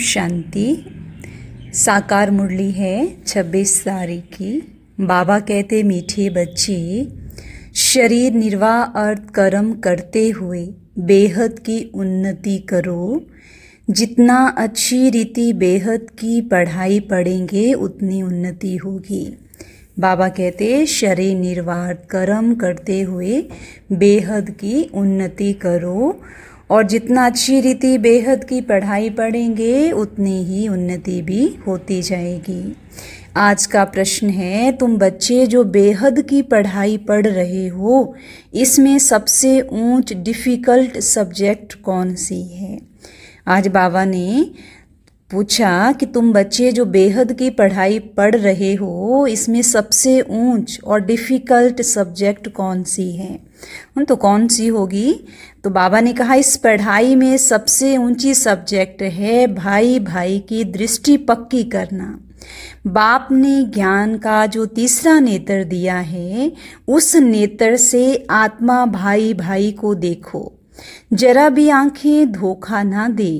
शांति साकार मुरली है छब्बीस तारीख की बाबा कहते मीठे बच्चे शरीर निर्वाह अर्थ कर्म करते हुए बेहद की उन्नति करो जितना अच्छी रीति बेहद की पढ़ाई पढ़ेंगे उतनी उन्नति होगी बाबा कहते शरीर निर्वाह कर्म करते हुए बेहद की उन्नति करो और जितना अच्छी रीति बेहद की पढ़ाई पढ़ेंगे उतनी ही उन्नति भी होती जाएगी आज का प्रश्न है तुम बच्चे जो बेहद की पढ़ाई पढ़ रहे हो इसमें सबसे ऊंच डिफ़िकल्ट सब्जेक्ट कौन सी है आज बाबा ने पूछा कि तुम बच्चे जो बेहद की पढ़ाई पढ़ रहे हो इसमें सबसे ऊंच और डिफ़िकल्ट सब्जेक्ट कौन सी है तो कौन सी होगी तो बाबा ने कहा इस पढ़ाई में सबसे ऊंची सब्जेक्ट है भाई भाई की दृष्टि पक्की करना बाप ने ज्ञान का जो तीसरा नेत्र दिया है उस नेत्र से आत्मा भाई भाई को देखो जरा भी आंखें धोखा ना दे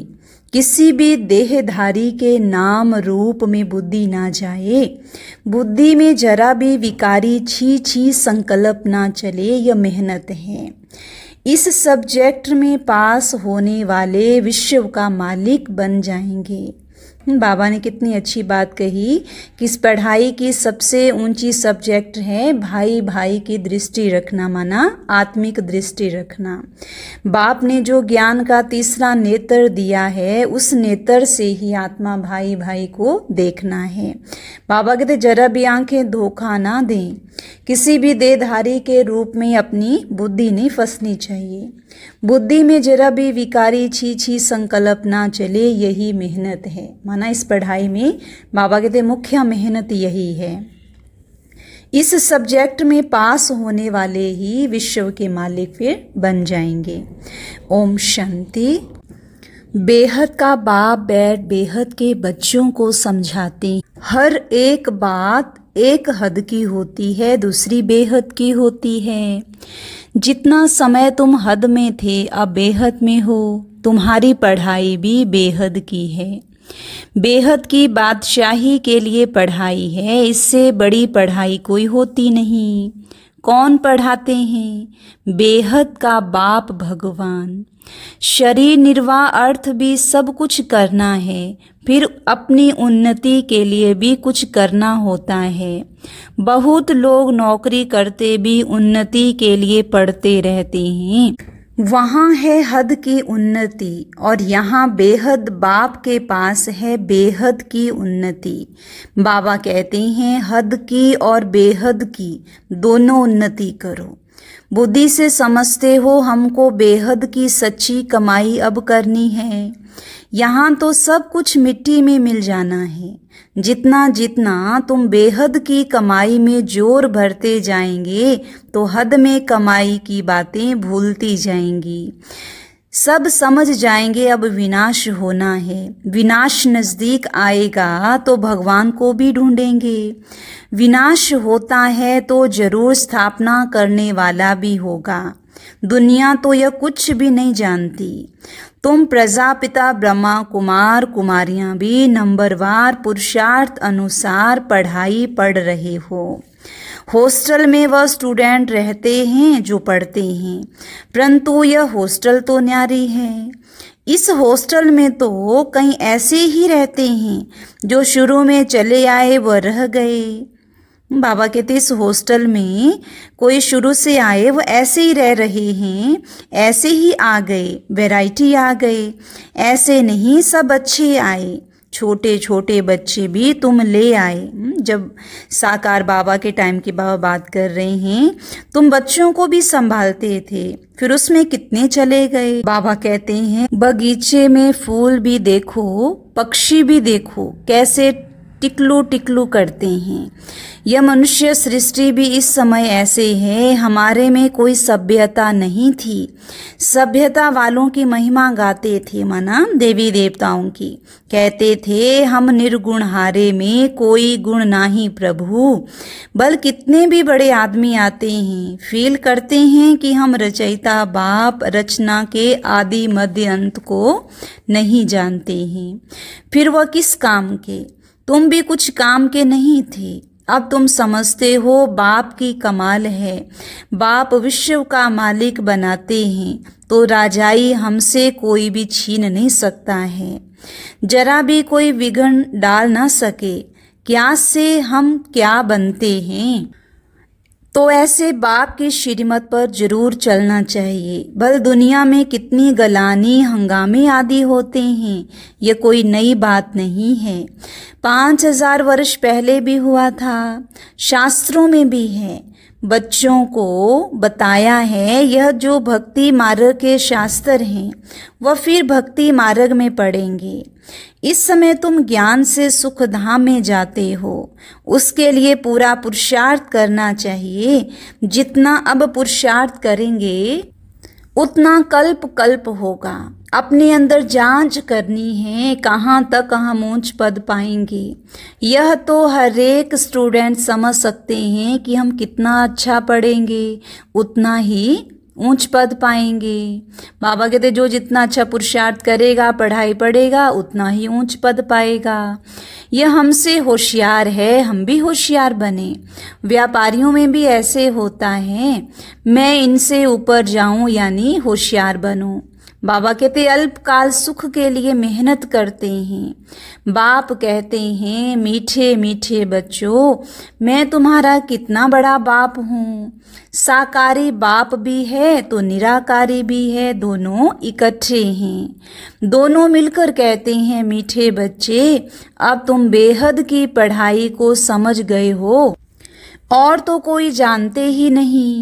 किसी भी देहधारी के नाम रूप में बुद्धि ना जाए बुद्धि में जरा भी विकारी छी छी संकल्प ना चले यह मेहनत है इस सब्जेक्ट में पास होने वाले विश्व का मालिक बन जाएंगे बाबा ने कितनी अच्छी बात कही कि इस पढ़ाई की सबसे ऊंची सब्जेक्ट है भाई भाई की दृष्टि रखना माना आत्मिक दृष्टि रखना बाप ने जो ज्ञान का तीसरा नेत्र दिया है उस नेत्र से ही आत्मा भाई भाई को देखना है बाबा कहते जरा भी आंखें धोखा ना दें किसी भी देहधारी के रूप में अपनी बुद्धि नहीं फंसनी चाहिए बुद्धि में जरा भी विकारी छी छी संकल्प ना चले यही मेहनत है माना इस पढ़ाई में बाबा कहते मुख्य मेहनत यही है इस सब्जेक्ट में पास होने वाले ही विश्व के मालिक फिर बन जाएंगे ओम शांति बेहद का बाप बैठ बेहद के बच्चों को समझाते हर एक बात एक हद की होती है दूसरी बेहद की होती है जितना समय तुम हद में थे अब बेहद में हो तुम्हारी पढ़ाई भी बेहद की है बेहद की बादशाही के लिए पढ़ाई है इससे बड़ी पढ़ाई कोई होती नहीं कौन पढ़ाते हैं बेहद का बाप भगवान शरीर निर्वाह अर्थ भी सब कुछ करना है फिर अपनी उन्नति के लिए भी कुछ करना होता है बहुत लोग नौकरी करते भी उन्नति के लिए पढ़ते रहते हैं वहाँ है हद की उन्नति और यहाँ बेहद बाप के पास है बेहद की उन्नति बाबा कहते हैं हद की और बेहद की दोनों उन्नति करो बुद्धि से समझते हो हमको बेहद की सच्ची कमाई अब करनी है यहाँ तो सब कुछ मिट्टी में मिल जाना है जितना जितना तुम बेहद की कमाई में जोर भरते जाएंगे तो हद में कमाई की बातें भूलती जाएंगी सब समझ जाएंगे अब विनाश होना है विनाश नज़दीक आएगा तो भगवान को भी ढूंढेंगे विनाश होता है तो जरूर स्थापना करने वाला भी होगा दुनिया तो यह कुछ भी नहीं जानती तुम प्रजापिता ब्रह्मा कुमार कुमारियां भी नंबरवार पुरुषार्थ अनुसार पढ़ाई पढ़ रहे हो हॉस्टल में वह स्टूडेंट रहते हैं जो पढ़ते हैं परंतु यह हॉस्टल तो न्यारी है इस हॉस्टल में तो कई ऐसे ही रहते हैं जो शुरू में चले आए व रह गए बाबा कहते इस हॉस्टल में कोई शुरू से आए वो ऐसे ही रह रहे हैं ऐसे ही आ गए वैरायटी आ गए ऐसे नहीं सब अच्छे आए छोटे छोटे बच्चे भी तुम ले आए हम्म, जब साकार बाबा के टाइम की बाबा बात कर रहे हैं तुम बच्चों को भी संभालते थे फिर उसमें कितने चले गए बाबा कहते हैं बगीचे में फूल भी देखो पक्षी भी देखो कैसे टिकलू टिकलू करते हैं यह मनुष्य सृष्टि भी इस समय ऐसे है हमारे में कोई सभ्यता नहीं थी सभ्यता वालों की महिमा गाते थे मना देवी देवताओं की कहते थे हम निर्गुण हारे में कोई गुण ना ही प्रभु बल कितने भी बड़े आदमी आते हैं फील करते हैं कि हम रचयिता बाप रचना के आदि मध्य अंत को नहीं जानते हैं फिर वह किस काम के तुम भी कुछ काम के नहीं थे अब तुम समझते हो बाप की कमाल है बाप विश्व का मालिक बनाते हैं तो राजाई हमसे कोई भी छीन नहीं सकता है जरा भी कोई विघन डाल ना सके क्या से हम क्या बनते हैं तो ऐसे बाप की श्रीमत पर जरूर चलना चाहिए भल दुनिया में कितनी गलानी हंगामे आदि होते हैं ये कोई नई बात नहीं है पाँच हजार वर्ष पहले भी हुआ था शास्त्रों में भी है बच्चों को बताया है यह जो भक्ति मार्ग के शास्त्र हैं वह फिर भक्ति मार्ग में पढ़ेंगे इस समय तुम ज्ञान से सुख धाम में जाते हो उसके लिए पूरा पुरुषार्थ करना चाहिए जितना अब पुरुषार्थ करेंगे उतना कल्प कल्प होगा अपने अंदर जांच करनी है कहाँ तक हम ऊंच पद पाएंगे यह तो हर एक स्टूडेंट समझ सकते हैं कि हम कितना अच्छा पढ़ेंगे उतना ही ऊंच पद पाएंगे बाबा कहते जो जितना अच्छा पुरुषार्थ करेगा पढ़ाई पढ़ेगा उतना ही ऊंच पद पाएगा यह हमसे होशियार है हम भी होशियार बने व्यापारियों में भी ऐसे होता है मैं इनसे ऊपर जाऊं यानी होशियार बनूं बाबा कहते अल्पकाल सुख के लिए मेहनत करते हैं बाप कहते हैं मीठे मीठे बच्चों मैं तुम्हारा कितना बड़ा बाप हूँ साकारी बाप भी है तो निराकारी भी है दोनों इकट्ठे हैं दोनों मिलकर कहते हैं मीठे बच्चे अब तुम बेहद की पढ़ाई को समझ गए हो और तो कोई जानते ही नहीं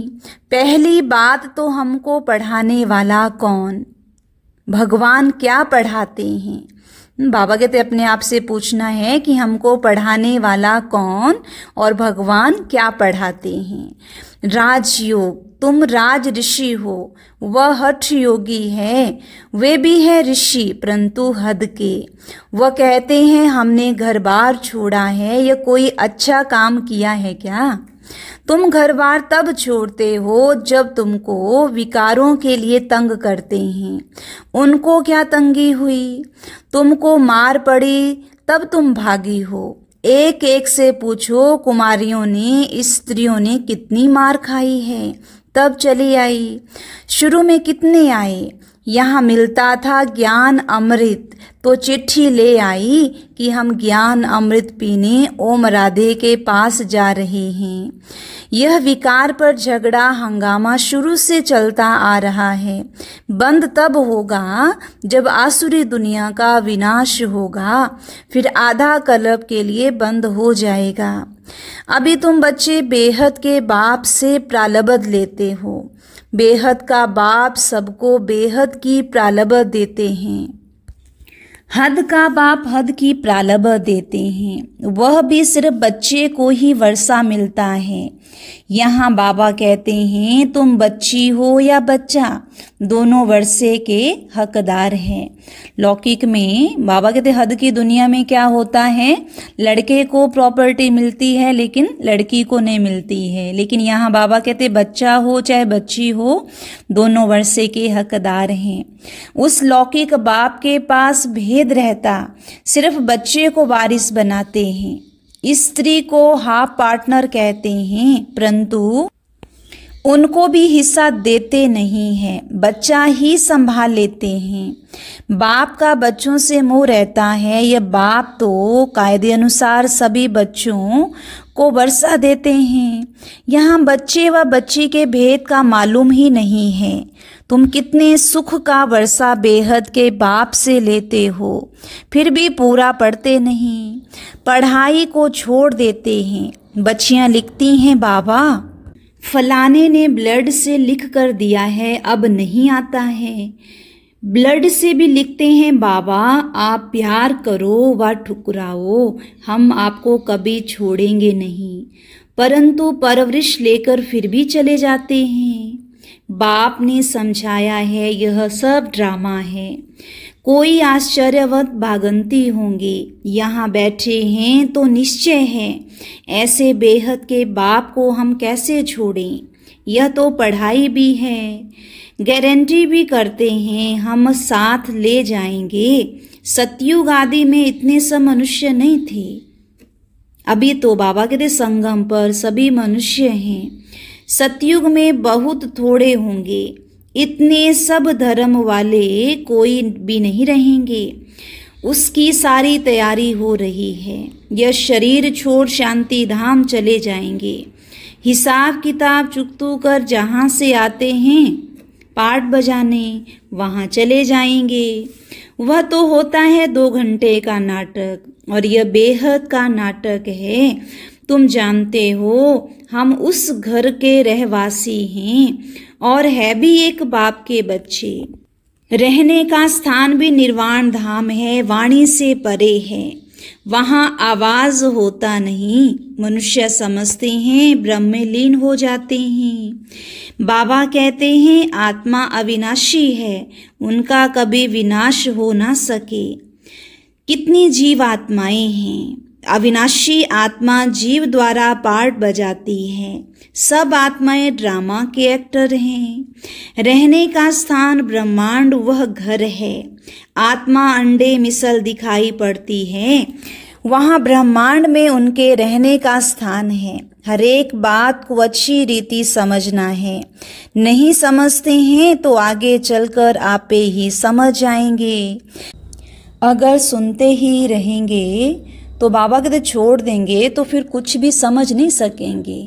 पहली बात तो हमको पढ़ाने वाला कौन भगवान क्या पढ़ाते हैं बाबा कहते तो अपने आप से पूछना है कि हमको पढ़ाने वाला कौन और भगवान क्या पढ़ाते हैं राजयोग तुम राज ऋषि हो वह हठ योगी है वे भी हैं ऋषि परंतु हद के वह कहते हैं हमने घर बार छोड़ा है या कोई अच्छा काम किया है क्या तुम घरवार तब छोड़ते हो जब तुमको विकारों के लिए तंग करते हैं उनको क्या तंगी हुई तुमको मार पड़ी तब तुम भागी हो एक एक से पूछो कुमारियों ने स्त्रियों ने कितनी मार खाई है तब चली आई शुरू में कितने आए यहाँ मिलता था ज्ञान अमृत तो चिट्ठी ले आई कि हम ज्ञान अमृत पीने ओम राधे के पास जा रहे हैं यह विकार पर झगड़ा हंगामा शुरू से चलता आ रहा है बंद तब होगा जब आसुरी दुनिया का विनाश होगा फिर आधा कलब के लिए बंद हो जाएगा अभी तुम बच्चे बेहद के बाप से प्रालबद लेते हो बेहद का बाप सबको बेहद की प्रालबद देते हैं हद का बाप हद की प्रालभ देते हैं वह भी सिर्फ बच्चे को ही वर्षा मिलता है यहाँ बाबा कहते हैं तुम बच्ची हो या बच्चा दोनों वर्षे के हकदार हैं लौकिक में बाबा कहते हद की दुनिया में क्या होता है लड़के को प्रॉपर्टी मिलती है लेकिन लड़की को नहीं मिलती है लेकिन यहाँ बाबा कहते बच्चा हो चाहे बच्ची हो दोनों वर्षे के हकदार हैं उस लौकिक बाप के पास भेद रहता सिर्फ बच्चे को वारिस बनाते हैं स्त्री को हाफ पार्टनर कहते हैं परंतु उनको भी हिस्सा देते नहीं हैं बच्चा ही संभाल लेते हैं बाप का बच्चों से मुँह रहता है यह बाप तो कायदे अनुसार सभी बच्चों को वर्षा देते हैं यहाँ बच्चे व बच्ची के भेद का मालूम ही नहीं है तुम कितने सुख का वर्षा बेहद के बाप से लेते हो फिर भी पूरा पढ़ते नहीं पढ़ाई को छोड़ देते हैं बच्चियां लिखती हैं बाबा फलाने ने ब्लड से लिख कर दिया है अब नहीं आता है ब्लड से भी लिखते हैं बाबा आप प्यार करो व ठुकराओ हम आपको कभी छोड़ेंगे नहीं परंतु परवरिश लेकर फिर भी चले जाते हैं बाप ने समझाया है यह सब ड्रामा है कोई आश्चर्यवत भागंती होंगी यहाँ बैठे हैं तो निश्चय है ऐसे बेहद के बाप को हम कैसे छोड़ें यह तो पढ़ाई भी है गारंटी भी करते हैं हम साथ ले जाएंगे सतयुग आदि में इतने सब मनुष्य नहीं थे अभी तो बाबा के संगम पर सभी मनुष्य हैं सतयुग में बहुत थोड़े होंगे इतने सब धर्म वाले कोई भी नहीं रहेंगे उसकी सारी तैयारी हो रही है यह शरीर छोड़ शांति धाम चले जाएंगे हिसाब किताब चुकतू कर जहाँ से आते हैं पाठ बजाने वहाँ चले जाएंगे वह तो होता है दो घंटे का नाटक और यह बेहद का नाटक है तुम जानते हो हम उस घर के रहवासी हैं और है भी एक बाप के बच्चे रहने का स्थान भी निर्वाण धाम है वाणी से परे है वहाँ आवाज होता नहीं मनुष्य समझते हैं ब्रह्म में लीन हो जाते हैं बाबा कहते हैं आत्मा अविनाशी है उनका कभी विनाश हो ना सके कितनी जीव आत्माएं हैं अविनाशी आत्मा जीव द्वारा पार्ट बजाती है सब आत्माएं ड्रामा के एक्टर हैं रहने का स्थान ब्रह्मांड वह घर है आत्मा अंडे मिसल दिखाई पड़ती है वहाँ ब्रह्मांड में उनके रहने का स्थान है हरेक बात को अच्छी रीति समझना है नहीं समझते हैं तो आगे चलकर आपे ही समझ आएंगे अगर सुनते ही रहेंगे तो बाबा कहते छोड़ देंगे तो फिर कुछ भी समझ नहीं सकेंगे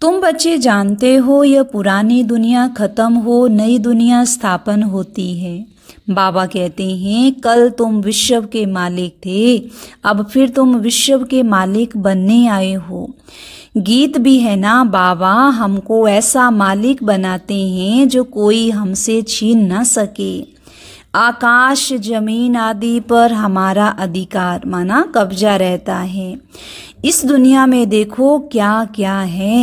तुम बच्चे जानते हो यह पुरानी दुनिया खत्म हो नई दुनिया स्थापन होती है बाबा कहते हैं कल तुम विश्व के मालिक थे अब फिर तुम विश्व के मालिक बनने आए हो गीत भी है ना बाबा हमको ऐसा मालिक बनाते हैं जो कोई हमसे छीन ना सके आकाश जमीन आदि पर हमारा अधिकार माना कब्जा रहता है इस दुनिया में देखो क्या क्या है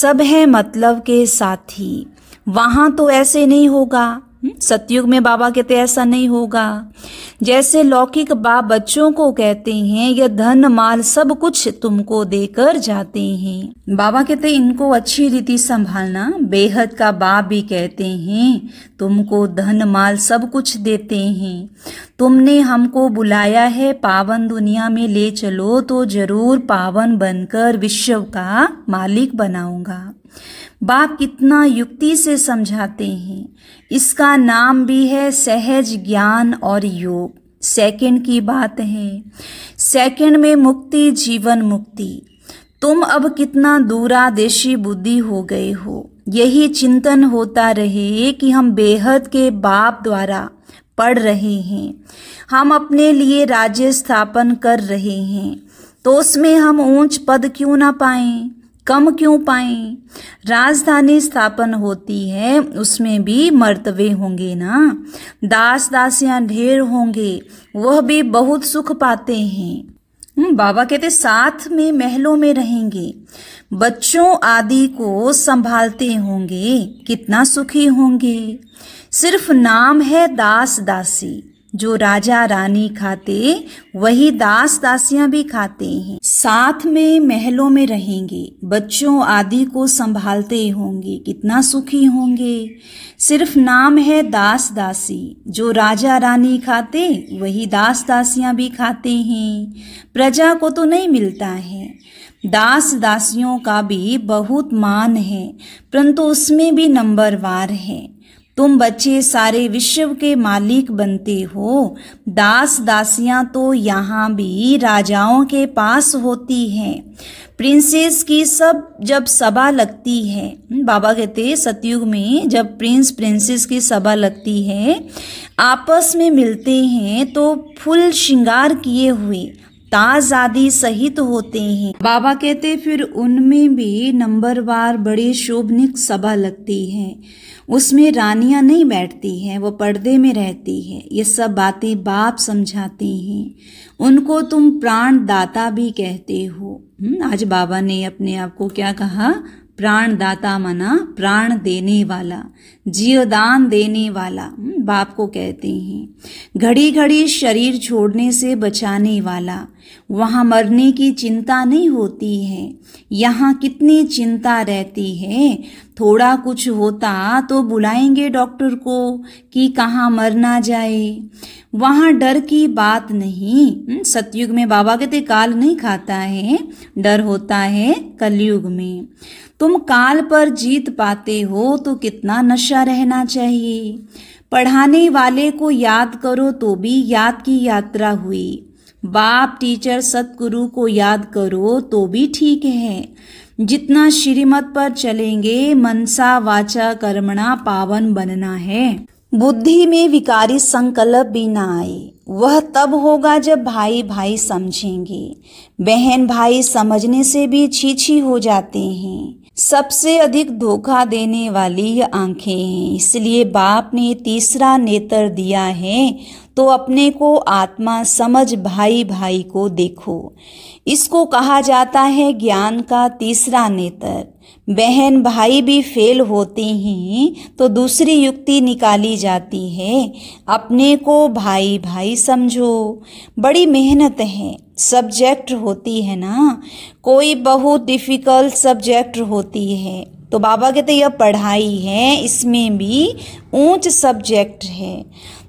सब है मतलब के साथी वहां तो ऐसे नहीं होगा हम्म? सतयुग में बाबा कहते तो ऐसा नहीं होगा जैसे लौकिक बाप बच्चों को कहते हैं यह धन माल सब कुछ तुमको देकर जाते हैं बाबा कहते तो इनको अच्छी रीति संभालना बेहद का बाप भी कहते हैं तुमको धन माल सब कुछ देते हैं तुमने हमको बुलाया है पावन दुनिया में ले चलो तो जरूर पावन बनकर विश्व का मालिक बनाऊंगा बाप कितना युक्ति से समझाते हैं इसका नाम भी है सहज ज्ञान और योग सेकंड की बात है सेकंड में मुक्ति जीवन मुक्ति तुम अब कितना दूरादेशी बुद्धि हो गए हो यही चिंतन होता रहे कि हम बेहद के बाप द्वारा पढ़ रहे हैं हम अपने लिए राज्य स्थापन कर रहे हैं तो उसमें हम ऊंच पद क्यों ना पाएं कम क्यों पाए राजधानी स्थापन होती है उसमें भी मर्तवे होंगे ना दास दासियां ढेर होंगे वह भी बहुत सुख पाते हैं हम्म, बाबा कहते साथ में महलों में रहेंगे बच्चों आदि को संभालते होंगे कितना सुखी होंगे सिर्फ नाम है दास दासी जो राजा रानी खाते वही दास दासियां भी खाते हैं साथ में महलों में रहेंगे बच्चों आदि को संभालते होंगे कितना सुखी होंगे सिर्फ नाम है दास दासी जो राजा रानी खाते वही दास दासियां भी खाते हैं प्रजा को तो नहीं मिलता है दास दासियों का भी बहुत मान है परंतु उसमें भी नंबरवार है तुम बच्चे सारे विश्व के मालिक बनते हो दास दासियां तो यहाँ भी राजाओं के पास होती हैं प्रिंसेस की सब जब सभा लगती है बाबा कहते सतयुग में जब प्रिंस प्रिंसेस की सभा लगती है आपस में मिलते हैं तो फुल श्रृंगार किए हुए ताजादी सहित होते हैं बाबा कहते फिर उनमें भी नंबरवार बड़ी शोभनिक सभा लगती है उसमें रानियां नहीं बैठती हैं वो पर्दे में रहती है ये सब बातें बाप समझाते हैं उनको तुम प्राण दाता भी कहते हो हम्म, आज बाबा ने अपने आप को क्या कहा प्राणदाता मना प्राण देने वाला जीवदान देने वाला हम्म, बाप को कहते हैं घड़ी घड़ी शरीर छोड़ने से बचाने वाला वहाँ मरने की चिंता नहीं होती है यहाँ कितनी चिंता रहती है थोड़ा कुछ होता तो बुलाएंगे डॉक्टर को कि कहाँ मरना जाए वहाँ डर की बात नहीं हम्म, सतयुग में बाबा कहते काल नहीं खाता है डर होता है कलयुग में तुम काल पर जीत पाते हो तो कितना नशा रहना चाहिए पढ़ाने वाले को याद करो तो भी याद की यात्रा हुई बाप टीचर सतगुरु को याद करो तो भी ठीक है जितना श्रीमत पर चलेंगे मनसा वाचा कर्मणा पावन बनना है बुद्धि में विकारी संकल्प भी ना आए वह तब होगा जब भाई भाई समझेंगे बहन भाई समझने से भी छीछी हो जाते हैं सबसे अधिक धोखा देने वाली ये आंखें हैं इसलिए बाप ने तीसरा नेतर दिया है तो अपने को आत्मा समझ भाई भाई को देखो इसको कहा जाता है ज्ञान का तीसरा नेतर बहन भाई भी फेल होते हैं तो दूसरी युक्ति निकाली जाती है अपने को भाई भाई समझो बड़ी मेहनत है सब्जेक्ट होती है ना कोई बहुत डिफ़िकल्ट सब्जेक्ट होती है तो बाबा कहते यह पढ़ाई है इसमें भी ऊंच सब्जेक्ट है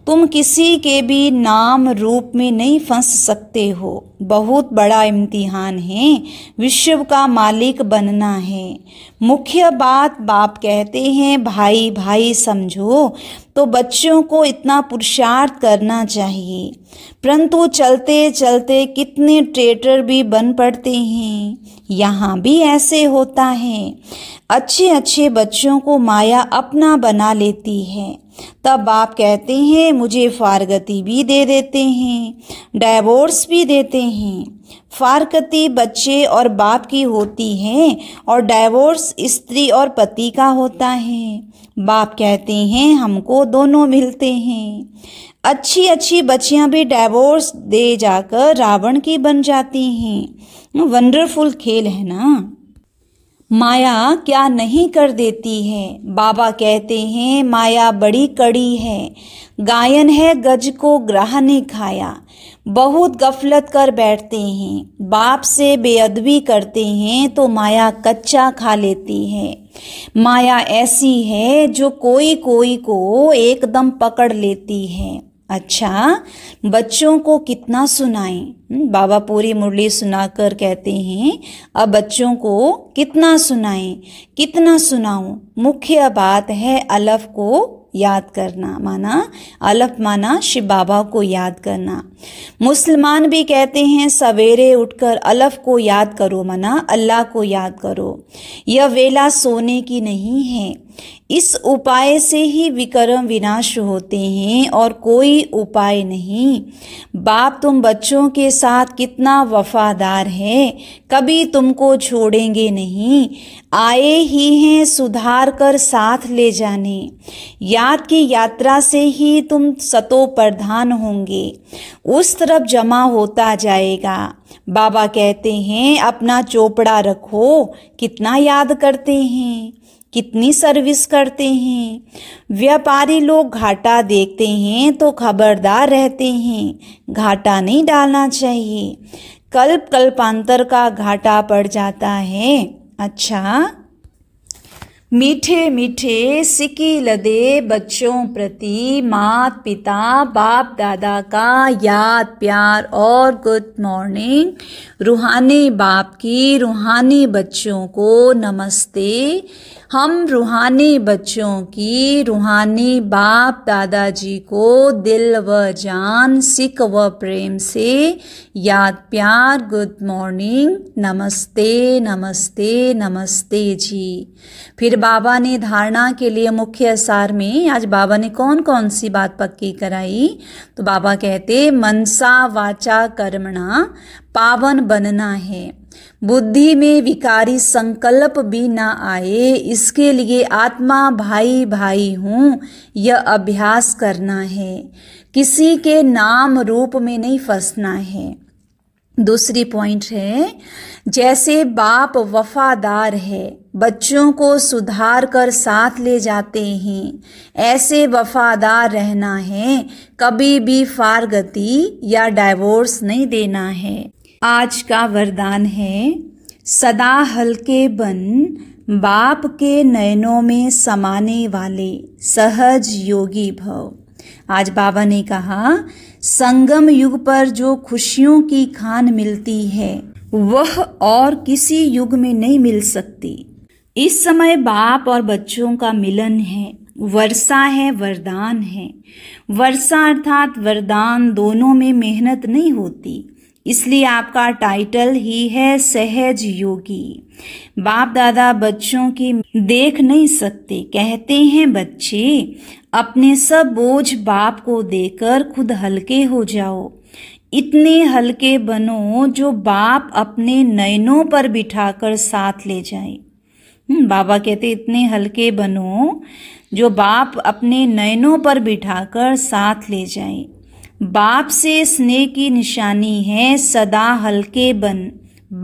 तुम किसी के भी नाम रूप में नहीं फंस सकते हो बहुत बड़ा इम्तिहान है विश्व का मालिक बनना है मुख्य बात बाप कहते हैं भाई भाई समझो तो बच्चों को इतना पुरुषार्थ करना चाहिए परंतु चलते चलते कितने ट्रेटर भी बन पड़ते हैं यहाँ भी ऐसे होता है अच्छे अच्छे बच्चों को माया अपना बना लेती है तब बाप कहते हैं मुझे फारगती भी दे देते हैं डायवोर्स भी देते हैं फारकती बच्चे और बाप की होती हैं और डाइवोर्स स्त्री और पति का होता है बाप कहते हैं हमको दोनों मिलते हैं अच्छी अच्छी बच्चियां भी डाइवोर्स दे जाकर रावण की बन जाती हैं वंडरफुल खेल है ना माया क्या नहीं कर देती है बाबा कहते हैं माया बड़ी कड़ी है गायन है गज को ग्रह ने खाया बहुत गफलत कर बैठते हैं बाप से बेअदबी करते हैं तो माया कच्चा खा लेती है माया ऐसी है जो कोई कोई को एकदम पकड़ लेती है अच्छा बच्चों को कितना सुनाएं हम्म, बाबा पूरी मुरली सुनाकर कहते हैं अब बच्चों को कितना सुनाएं कितना सुनाऊं मुख्य बात है अलफ को याद करना माना अलफ माना शिव बाबा को याद करना मुसलमान भी कहते हैं सवेरे उठकर अलफ को याद करो माना अल्लाह को याद करो यह वेला सोने की नहीं है इस उपाय से ही विकर्म विनाश होते हैं और कोई उपाय नहीं बाप तुम बच्चों के साथ कितना वफादार है कभी तुमको छोड़ेंगे नहीं आए ही हैं सुधार कर साथ ले जाने याद की यात्रा से ही तुम सतो प्रधान होंगे उस तरफ जमा होता जाएगा बाबा कहते हैं अपना चोपड़ा रखो कितना याद करते हैं कितनी सर्विस करते हैं व्यापारी लोग घाटा देखते हैं तो खबरदार रहते हैं घाटा नहीं डालना चाहिए कल्प कल्पांतर का घाटा पड़ जाता है अच्छा मीठे मीठे सिकी लदे बच्चों प्रति मात पिता बाप दादा का याद प्यार और गुड मॉर्निंग रूहानी बाप की रूहानी बच्चों को नमस्ते हम रूहानी बच्चों की रूहानी बाप दादाजी को दिल व जान सिख व प्रेम से याद प्यार गुड मॉर्निंग नमस्ते नमस्ते नमस्ते जी फिर बाबा ने धारणा के लिए मुख्य सार में आज बाबा ने कौन कौन सी बात पक्की कराई तो बाबा कहते मनसा वाचा कर्मणा पावन बनना है बुद्धि में विकारी संकल्प भी ना आए इसके लिए आत्मा भाई भाई हूँ यह अभ्यास करना है किसी के नाम रूप में नहीं फंसना है दूसरी पॉइंट है जैसे बाप वफादार है बच्चों को सुधार कर साथ ले जाते हैं ऐसे वफादार रहना है कभी भी फारगति या डाइवोर्स नहीं देना है आज का वरदान है सदा हल्के बन बाप के नयनों में समाने वाले सहज योगी भव आज बाबा ने कहा संगम युग पर जो खुशियों की खान मिलती है वह और किसी युग में नहीं मिल सकती इस समय बाप और बच्चों का मिलन है वर्षा है वरदान है वर्षा अर्थात वरदान दोनों में मेहनत नहीं होती इसलिए आपका टाइटल ही है सहज योगी बाप दादा बच्चों की देख नहीं सकते कहते हैं बच्चे अपने सब बोझ बाप को देकर खुद हल्के हो जाओ इतने हल्के बनो जो बाप अपने नयनों पर बिठाकर साथ ले जाए हम्म, बाबा कहते इतने हल्के बनो जो बाप अपने नयनों पर बिठाकर साथ ले जाए बाप से स्नेह की निशानी है सदा हल्के बन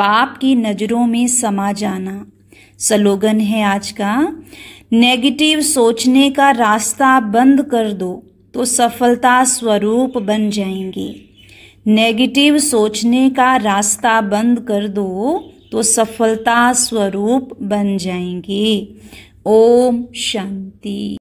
बाप की नज़रों में समा जाना स्लोगन है आज का नेगेटिव सोचने का रास्ता बंद कर दो तो सफलता स्वरूप बन जाएंगे नेगेटिव सोचने का रास्ता बंद कर दो तो सफलता स्वरूप बन जाएंगे ओम शांति